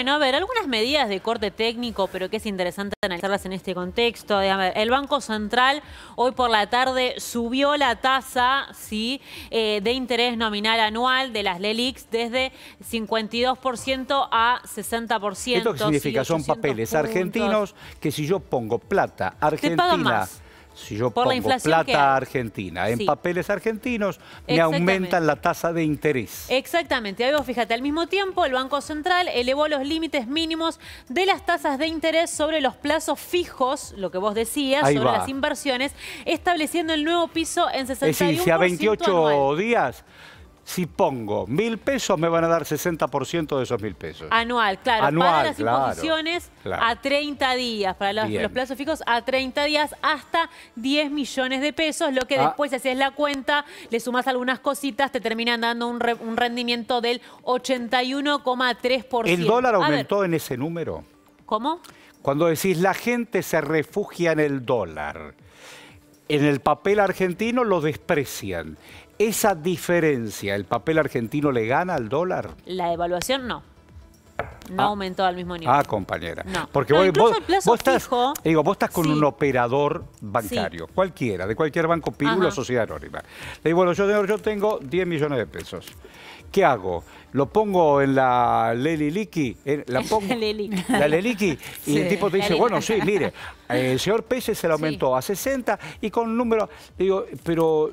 Bueno, a ver, algunas medidas de corte técnico, pero que es interesante analizarlas en este contexto. el Banco Central hoy por la tarde subió la tasa ¿sí? Eh, de interés nominal anual de las LELIX desde 52% a 60%. ¿Esto qué significa? Son papeles argentinos que si yo pongo plata argentina... Si yo Por pongo plata argentina en papeles argentinos, me aumentan la tasa de interés. Exactamente. ahí vos fíjate, al mismo tiempo el Banco Central elevó los límites mínimos de las tasas de interés sobre los plazos fijos, lo que vos decías, sobre las inversiones, estableciendo el nuevo piso en 61% si a 28 días si pongo mil pesos, me van a dar 60% de esos mil pesos. Anual, claro. para las imposiciones a 30 días, para los, plazos fijos a 30 días, hasta 10 millones de pesos, lo que ah. después, si haces la cuenta, le sumas algunas cositas, te terminan dando un, un rendimiento del 81,3%. ¿El dólar aumentó en ese número? ¿Cómo? Cuando decís la gente se refugia en el dólar en el papel argentino lo desprecian. Esa diferencia, ¿el papel argentino le gana al dólar? La evaluación no. Ah. no aumentó al mismo nivel. Ah, compañera. No. Porque vos, estás, digo, vos estás con un operador bancario, cualquiera, de cualquier banco, o Sociedad Anónima. Le digo, bueno, yo, tengo 10 millones de pesos. ¿Qué hago? ¿Lo pongo en la Leliliki? Eh, ¿La pongo? La Y el tipo te dice, bueno, sí, mire, el señor Pérez se lo aumentó a 60 y con un número... Digo, pero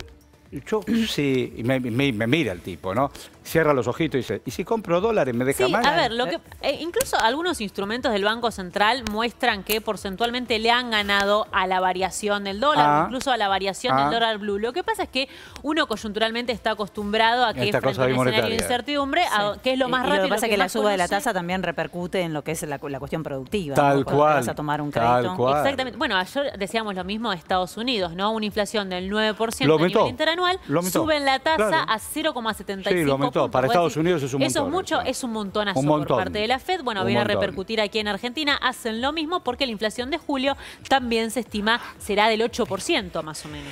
yo sí, me, mira el tipo, ¿no? Cierra los ojitos y dice, ¿y si compro dólares me deja sí, a ver, lo ¿Eh? que, eh, incluso algunos instrumentos del Banco Central muestran que porcentualmente le han ganado a la variación del dólar, ah. incluso a la variación del ah. dólar blue. Lo que pasa es que uno coyunturalmente está acostumbrado a que esta frente cosa a escenario de incertidumbre, que es lo más y rápido. Lo que pasa que, la suba de la tasa también repercute en lo que es la, cuestión productiva. Tal cual. Vas a tomar un crédito. Exactamente. Bueno, ayer decíamos lo mismo de Estados Unidos, ¿no? Una inflación del 9% lo a nivel anual, suben la tasa a 0,75 Sí, lo aumentó. Para Estados Unidos es un montón. Eso es mucho, es un montón así por parte de la FED. Bueno, viene a repercutir aquí en Argentina. Hacen lo mismo porque la inflación de julio también se estima será del 8% más o menos.